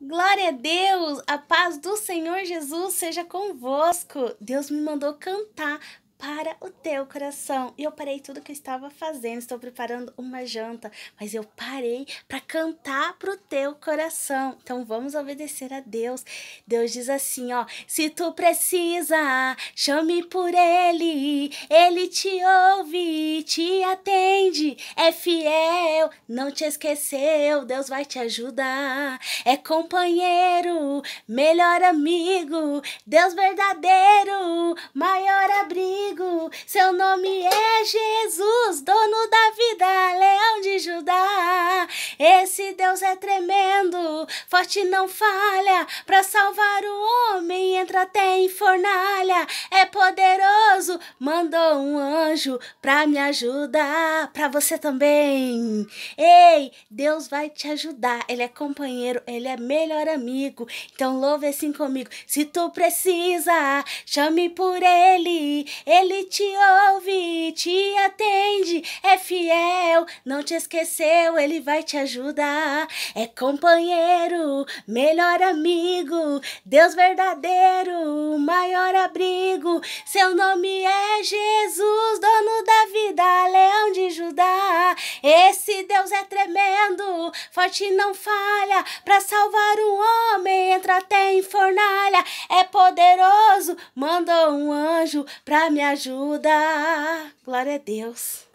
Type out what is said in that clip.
Glória a Deus! A paz do Senhor Jesus seja convosco! Deus me mandou cantar para o teu coração. E eu parei tudo que eu estava fazendo, estou preparando uma janta, mas eu parei para cantar para o teu coração. Então vamos obedecer a Deus. Deus diz assim, ó: "Se tu precisa, chame por ele. Ele te ouve, te atende, é fiel, não te esqueceu. Deus vai te ajudar. É companheiro, melhor amigo, Deus verdadeiro, maior abrigo seu nome é Jesus, dono da vida, leão de Judá. Esse Deus é tremendo, forte não falha, para salvar o homem pedra tem fornalha, é poderoso. Mandou um anjo pra me ajudar, pra você também. Ei, Deus vai te ajudar. Ele é companheiro, ele é melhor amigo. Então louve assim comigo. Se tu precisa, chame por ele. Ele te ouve, te atende, é fiel, não te esqueceu, ele vai te ajudar. É companheiro, melhor amigo, Deus verdadeiro o maior abrigo. Seu nome é Jesus, dono da vida, leão de Judá. Esse Deus é tremendo, forte não falha. Pra salvar um homem, entra até em fornalha. É poderoso, mandou um anjo pra me ajudar. Glória a Deus.